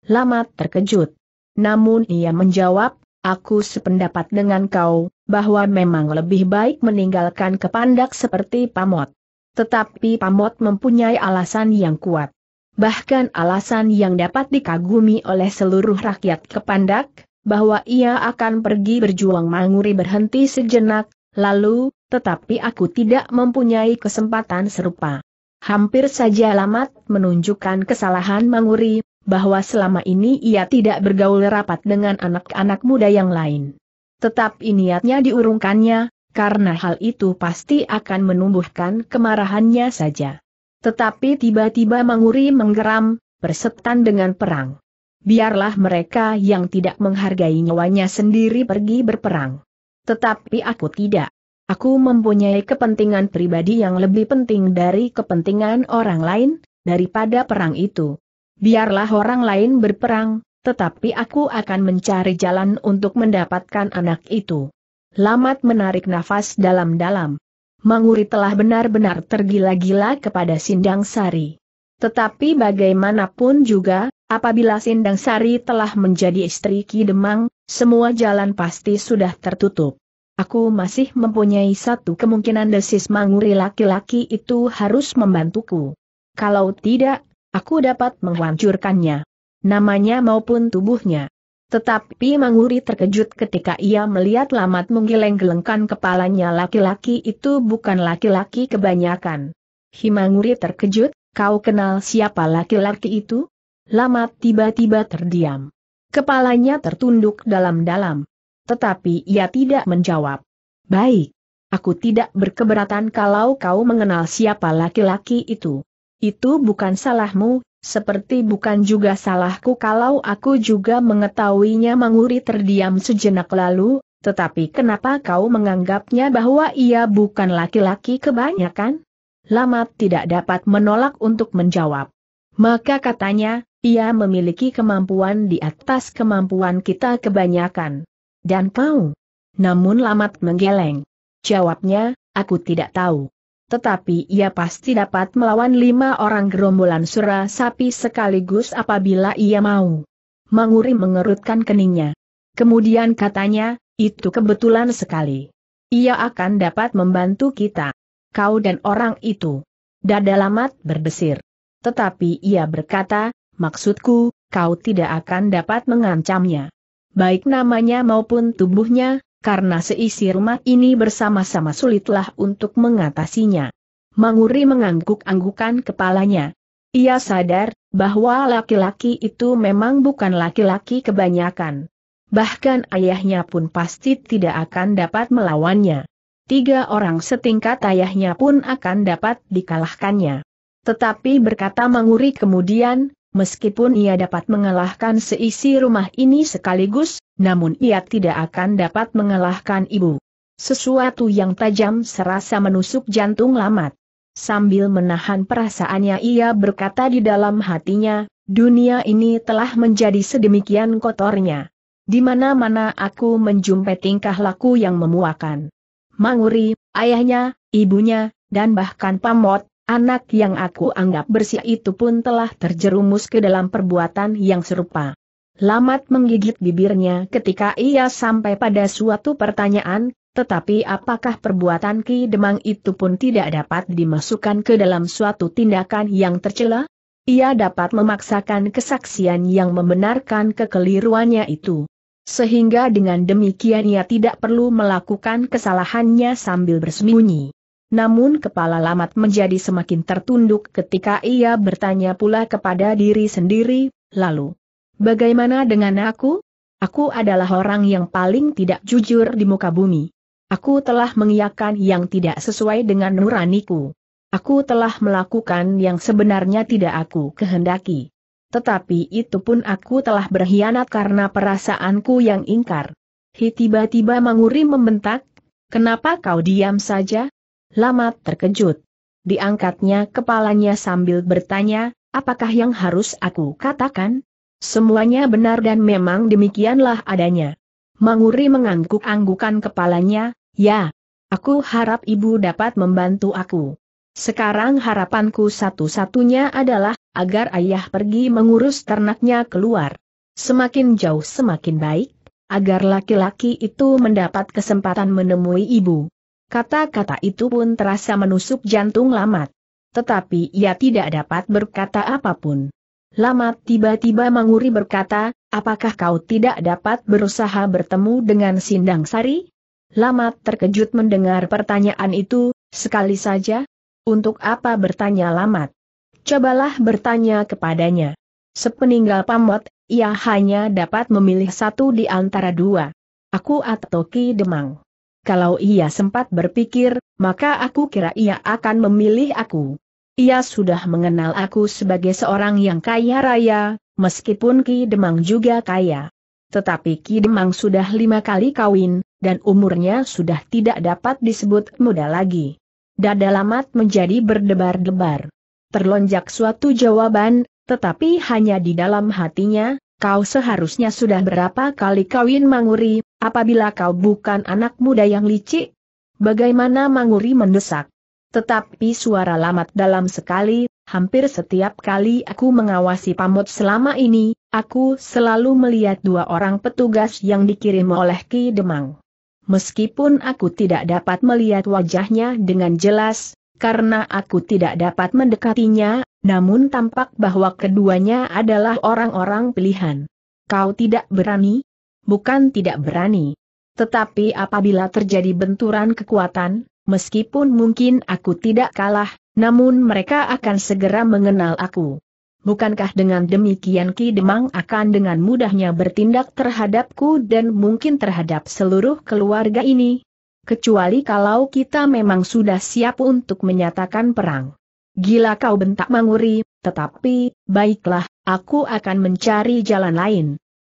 Lamat terkejut. Namun ia menjawab, Aku sependapat dengan kau, bahwa memang lebih baik meninggalkan kepandak seperti Pamot. Tetapi Pamot mempunyai alasan yang kuat bahkan alasan yang dapat dikagumi oleh seluruh rakyat kepandak, bahwa ia akan pergi berjuang manguri berhenti sejenak, lalu, tetapi aku tidak mempunyai kesempatan serupa. Hampir saja alamat menunjukkan kesalahan Manguri, bahwa selama ini ia tidak bergaul rapat dengan anak-anak muda yang lain. Tetapi niatnya diurungkannya, karena hal itu pasti akan menumbuhkan kemarahannya saja. Tetapi tiba-tiba menguri menggeram, bersetan dengan perang. Biarlah mereka yang tidak menghargai nyawanya sendiri pergi berperang. Tetapi aku tidak. Aku mempunyai kepentingan pribadi yang lebih penting dari kepentingan orang lain, daripada perang itu. Biarlah orang lain berperang, tetapi aku akan mencari jalan untuk mendapatkan anak itu. Lamat menarik nafas dalam-dalam. Manguri telah benar-benar tergila-gila kepada Sindang Sari. Tetapi bagaimanapun juga, apabila Sindang Sari telah menjadi istri Ki Demang, semua jalan pasti sudah tertutup. Aku masih mempunyai satu kemungkinan desis Manguri laki-laki itu harus membantuku. Kalau tidak, aku dapat menghancurkannya. Namanya maupun tubuhnya. Tetapi Manguri terkejut ketika ia melihat Lamat menggeleng-gelengkan kepalanya laki-laki itu bukan laki-laki kebanyakan. Himanguri terkejut, kau kenal siapa laki-laki itu? Lamat tiba-tiba terdiam. Kepalanya tertunduk dalam-dalam. Tetapi ia tidak menjawab. Baik. Aku tidak berkeberatan kalau kau mengenal siapa laki-laki itu. Itu bukan salahmu, seperti bukan juga salahku kalau aku juga mengetahuinya Manguri terdiam sejenak lalu, tetapi kenapa kau menganggapnya bahwa ia bukan laki-laki kebanyakan? Lamat tidak dapat menolak untuk menjawab. Maka katanya, ia memiliki kemampuan di atas kemampuan kita kebanyakan. Dan kau? Namun Lamat menggeleng. Jawabnya, aku tidak tahu tetapi ia pasti dapat melawan lima orang gerombolan sura sapi sekaligus apabila ia mau. Manguri mengerutkan keningnya. Kemudian katanya, itu kebetulan sekali. Ia akan dapat membantu kita. Kau dan orang itu. Dada lamat berdesir. Tetapi ia berkata, maksudku, kau tidak akan dapat mengancamnya. Baik namanya maupun tubuhnya, karena seisi rumah ini bersama-sama sulitlah untuk mengatasinya. Manguri mengangguk-anggukan kepalanya. Ia sadar bahwa laki-laki itu memang bukan laki-laki kebanyakan. Bahkan ayahnya pun pasti tidak akan dapat melawannya. Tiga orang setingkat ayahnya pun akan dapat dikalahkannya. Tetapi berkata Manguri kemudian, meskipun ia dapat mengalahkan seisi rumah ini sekaligus, namun ia tidak akan dapat mengalahkan ibu. Sesuatu yang tajam serasa menusuk jantung lamat. Sambil menahan perasaannya ia berkata di dalam hatinya, dunia ini telah menjadi sedemikian kotornya. Di mana-mana aku menjumpai tingkah laku yang memuakan. Manguri, ayahnya, ibunya, dan bahkan pamot, Anak yang aku anggap bersih itu pun telah terjerumus ke dalam perbuatan yang serupa. Lamat menggigit bibirnya ketika ia sampai pada suatu pertanyaan, tetapi apakah perbuatan Ki Demang itu pun tidak dapat dimasukkan ke dalam suatu tindakan yang tercela? Ia dapat memaksakan kesaksian yang membenarkan kekeliruannya itu. Sehingga dengan demikian ia tidak perlu melakukan kesalahannya sambil bersembunyi namun kepala Lamat menjadi semakin tertunduk ketika ia bertanya pula kepada diri sendiri, lalu, bagaimana dengan aku? Aku adalah orang yang paling tidak jujur di muka bumi. Aku telah mengiyakan yang tidak sesuai dengan nuraniku. Aku telah melakukan yang sebenarnya tidak aku kehendaki. Tetapi itu pun aku telah berkhianat karena perasaanku yang ingkar. Hi tiba-tiba Manguri membentak, kenapa kau diam saja? Lamat terkejut. Diangkatnya kepalanya sambil bertanya, apakah yang harus aku katakan? Semuanya benar dan memang demikianlah adanya. Manguri mengangguk-anggukan kepalanya, ya, aku harap ibu dapat membantu aku. Sekarang harapanku satu-satunya adalah, agar ayah pergi mengurus ternaknya keluar. Semakin jauh semakin baik, agar laki-laki itu mendapat kesempatan menemui ibu. Kata-kata itu pun terasa menusuk jantung Lamat. Tetapi ia tidak dapat berkata apapun. Lamat tiba-tiba menguri berkata, apakah kau tidak dapat berusaha bertemu dengan Sindang Sari? Lamat terkejut mendengar pertanyaan itu, sekali saja. Untuk apa bertanya Lamat? Cobalah bertanya kepadanya. Sepeninggal pamot, ia hanya dapat memilih satu di antara dua. Aku atau Ki Demang kalau ia sempat berpikir, maka aku kira ia akan memilih aku. Ia sudah mengenal aku sebagai seorang yang kaya raya, meskipun Ki Demang juga kaya. Tetapi Ki Demang sudah lima kali kawin, dan umurnya sudah tidak dapat disebut muda lagi. Dada lamat menjadi berdebar-debar. Terlonjak suatu jawaban, tetapi hanya di dalam hatinya, kau seharusnya sudah berapa kali kawin manguri, Apabila kau bukan anak muda yang licik? Bagaimana Manguri mendesak? Tetapi suara lamat dalam sekali, hampir setiap kali aku mengawasi pamut selama ini, aku selalu melihat dua orang petugas yang dikirim oleh Ki Demang. Meskipun aku tidak dapat melihat wajahnya dengan jelas, karena aku tidak dapat mendekatinya, namun tampak bahwa keduanya adalah orang-orang pilihan. Kau tidak berani? bukan tidak berani. Tetapi apabila terjadi benturan kekuatan, meskipun mungkin aku tidak kalah, namun mereka akan segera mengenal aku. Bukankah dengan demikian Ki Demang akan dengan mudahnya bertindak terhadapku dan mungkin terhadap seluruh keluarga ini? Kecuali kalau kita memang sudah siap untuk menyatakan perang. Gila kau bentak manguri, tetapi, baiklah, aku akan mencari jalan lain.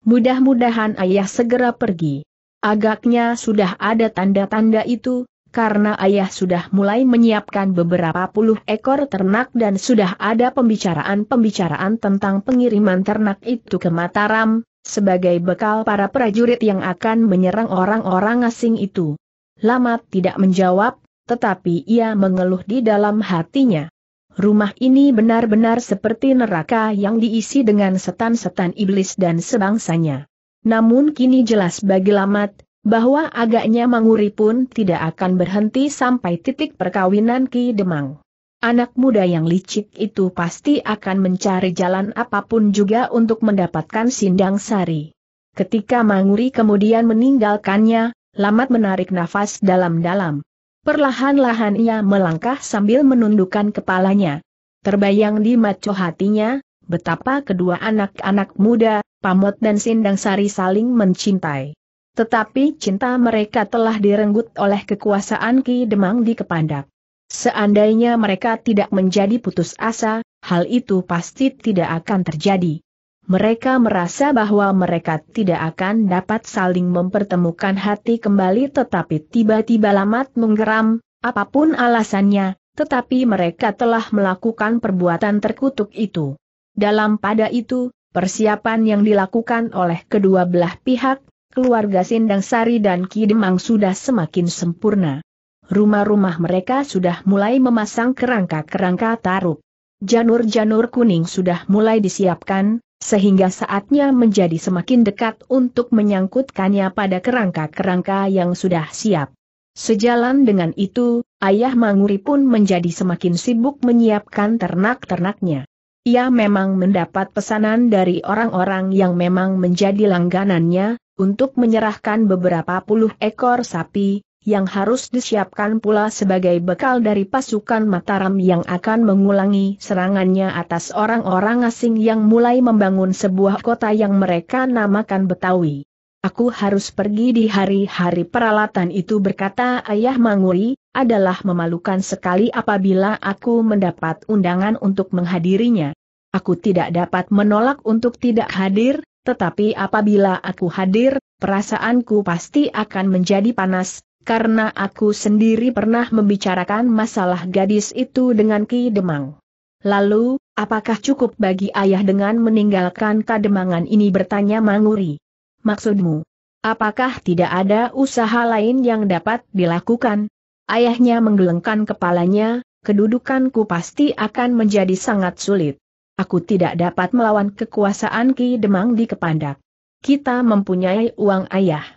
Mudah-mudahan ayah segera pergi. Agaknya sudah ada tanda-tanda itu, karena ayah sudah mulai menyiapkan beberapa puluh ekor ternak dan sudah ada pembicaraan-pembicaraan tentang pengiriman ternak itu ke Mataram, sebagai bekal para prajurit yang akan menyerang orang-orang asing itu. Lamat tidak menjawab, tetapi ia mengeluh di dalam hatinya rumah ini benar-benar seperti neraka yang diisi dengan setan-setan iblis dan sebangsanya. Namun kini jelas bagi Lamat, bahwa agaknya Manguri pun tidak akan berhenti sampai titik perkawinan Ki Demang. Anak muda yang licik itu pasti akan mencari jalan apapun juga untuk mendapatkan sindang sari. Ketika Manguri kemudian meninggalkannya, Lamat menarik nafas dalam-dalam. Perlahan-lahan ia melangkah sambil menundukkan kepalanya. Terbayang di maco hatinya, betapa kedua anak-anak muda, Pamot dan Sindang Sari saling mencintai. Tetapi cinta mereka telah direnggut oleh kekuasaan Ki Demang di Kepandak. Seandainya mereka tidak menjadi putus asa, hal itu pasti tidak akan terjadi. Mereka merasa bahwa mereka tidak akan dapat saling mempertemukan hati kembali tetapi tiba-tiba lamat menggeram, apapun alasannya, tetapi mereka telah melakukan perbuatan terkutuk itu. Dalam pada itu, persiapan yang dilakukan oleh kedua belah pihak, keluarga Sindang Sari dan Kidemang sudah semakin sempurna. Rumah-rumah mereka sudah mulai memasang kerangka-kerangka taruh. Janur-janur kuning sudah mulai disiapkan, sehingga saatnya menjadi semakin dekat untuk menyangkutkannya pada kerangka-kerangka yang sudah siap. Sejalan dengan itu, ayah Manguri pun menjadi semakin sibuk menyiapkan ternak-ternaknya. Ia memang mendapat pesanan dari orang-orang yang memang menjadi langganannya, untuk menyerahkan beberapa puluh ekor sapi, yang harus disiapkan pula sebagai bekal dari pasukan Mataram yang akan mengulangi serangannya atas orang-orang asing yang mulai membangun sebuah kota yang mereka namakan Betawi. Aku harus pergi di hari-hari peralatan itu berkata Ayah Manguri, adalah memalukan sekali apabila aku mendapat undangan untuk menghadirinya. Aku tidak dapat menolak untuk tidak hadir, tetapi apabila aku hadir, perasaanku pasti akan menjadi panas, karena aku sendiri pernah membicarakan masalah gadis itu dengan Ki Demang. Lalu, apakah cukup bagi ayah dengan meninggalkan kademangan ini bertanya Manguri? Maksudmu, apakah tidak ada usaha lain yang dapat dilakukan? Ayahnya menggelengkan kepalanya, kedudukanku pasti akan menjadi sangat sulit. Aku tidak dapat melawan kekuasaan Ki Demang di Kepandak. Kita mempunyai uang ayah.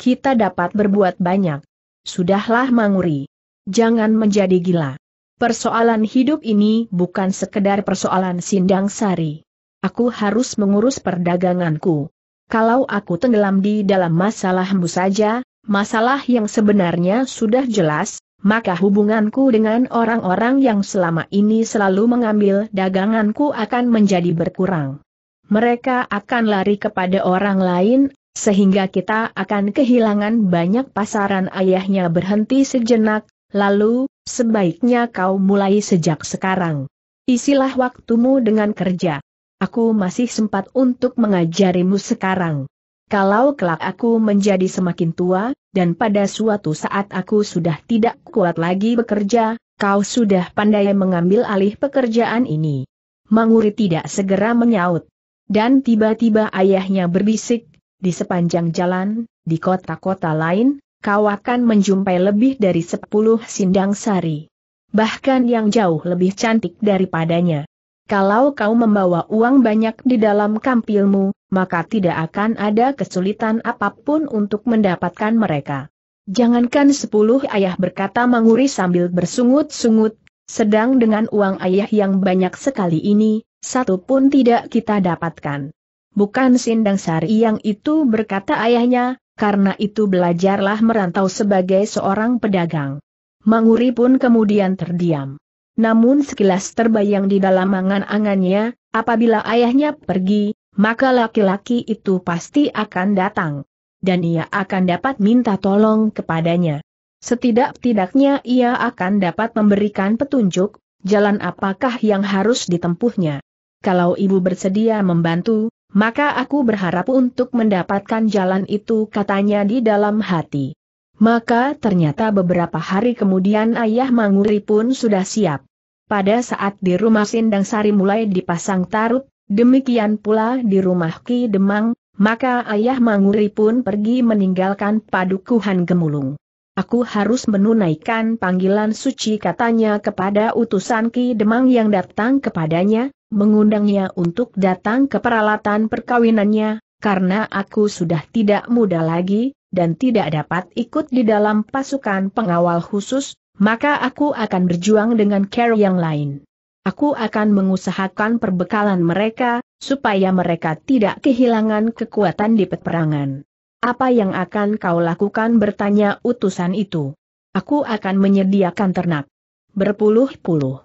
Kita dapat berbuat banyak. Sudahlah Manguri. Jangan menjadi gila. Persoalan hidup ini bukan sekedar persoalan sindang sari. Aku harus mengurus perdaganganku. Kalau aku tenggelam di dalam masalahmu saja, masalah yang sebenarnya sudah jelas, maka hubunganku dengan orang-orang yang selama ini selalu mengambil daganganku akan menjadi berkurang. Mereka akan lari kepada orang lain sehingga kita akan kehilangan banyak pasaran ayahnya berhenti sejenak, lalu, sebaiknya kau mulai sejak sekarang. Isilah waktumu dengan kerja. Aku masih sempat untuk mengajarimu sekarang. Kalau kelak aku menjadi semakin tua, dan pada suatu saat aku sudah tidak kuat lagi bekerja, kau sudah pandai mengambil alih pekerjaan ini. Manguri tidak segera menyaut. Dan tiba-tiba ayahnya berbisik, di sepanjang jalan, di kota-kota lain, kau akan menjumpai lebih dari sepuluh sindang sari. Bahkan yang jauh lebih cantik daripadanya. Kalau kau membawa uang banyak di dalam kampilmu, maka tidak akan ada kesulitan apapun untuk mendapatkan mereka. Jangankan sepuluh ayah berkata menguri sambil bersungut-sungut, sedang dengan uang ayah yang banyak sekali ini, satu pun tidak kita dapatkan bukan Sindang Sari yang itu berkata ayahnya, karena itu belajarlah merantau sebagai seorang pedagang. Manguri pun kemudian terdiam. Namun sekilas terbayang di dalam angan-angannya, apabila ayahnya pergi, maka laki-laki itu pasti akan datang. Dan ia akan dapat minta tolong kepadanya. Setidak-tidaknya ia akan dapat memberikan petunjuk, jalan apakah yang harus ditempuhnya. Kalau ibu bersedia membantu, maka aku berharap untuk mendapatkan jalan itu katanya di dalam hati. Maka ternyata beberapa hari kemudian ayah Manguri pun sudah siap. Pada saat di rumah Sindang Sari mulai dipasang tarut, demikian pula di rumah Ki Demang, maka ayah Manguri pun pergi meninggalkan padukuhan gemulung. Aku harus menunaikan panggilan suci katanya kepada utusan Ki Demang yang datang kepadanya, mengundangnya untuk datang ke peralatan perkawinannya, karena aku sudah tidak muda lagi, dan tidak dapat ikut di dalam pasukan pengawal khusus, maka aku akan berjuang dengan care yang lain. Aku akan mengusahakan perbekalan mereka, supaya mereka tidak kehilangan kekuatan di peperangan. Apa yang akan kau lakukan bertanya utusan itu? Aku akan menyediakan ternak. Berpuluh-puluh.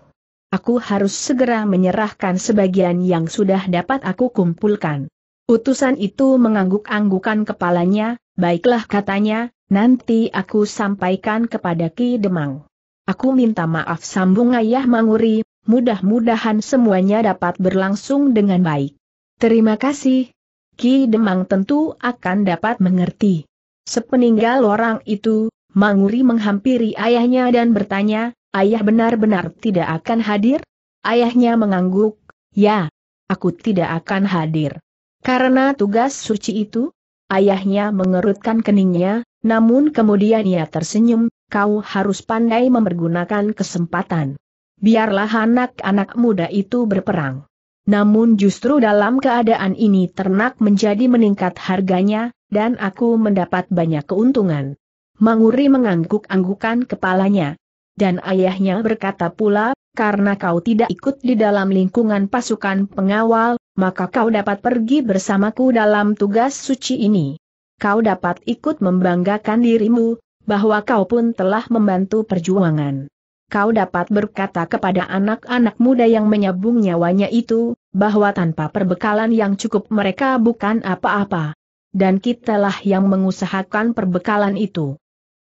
Aku harus segera menyerahkan sebagian yang sudah dapat aku kumpulkan. Utusan itu mengangguk-anggukan kepalanya, baiklah katanya, nanti aku sampaikan kepada Ki Demang. Aku minta maaf sambung ayah Manguri, mudah-mudahan semuanya dapat berlangsung dengan baik. Terima kasih, Ki Demang tentu akan dapat mengerti. Sepeninggal orang itu, Manguri menghampiri ayahnya dan bertanya, ayah benar-benar tidak akan hadir? Ayahnya mengangguk, ya, aku tidak akan hadir. Karena tugas suci itu? Ayahnya mengerutkan keningnya, namun kemudian ia tersenyum, kau harus pandai mempergunakan kesempatan. Biarlah anak-anak muda itu berperang. Namun justru dalam keadaan ini ternak menjadi meningkat harganya, dan aku mendapat banyak keuntungan. Manguri mengangguk-anggukan kepalanya. Dan ayahnya berkata pula, karena kau tidak ikut di dalam lingkungan pasukan pengawal, maka kau dapat pergi bersamaku dalam tugas suci ini. Kau dapat ikut membanggakan dirimu, bahwa kau pun telah membantu perjuangan kau dapat berkata kepada anak-anak muda yang menyabung nyawanya itu, bahwa tanpa perbekalan yang cukup mereka bukan apa-apa. Dan kitalah yang mengusahakan perbekalan itu.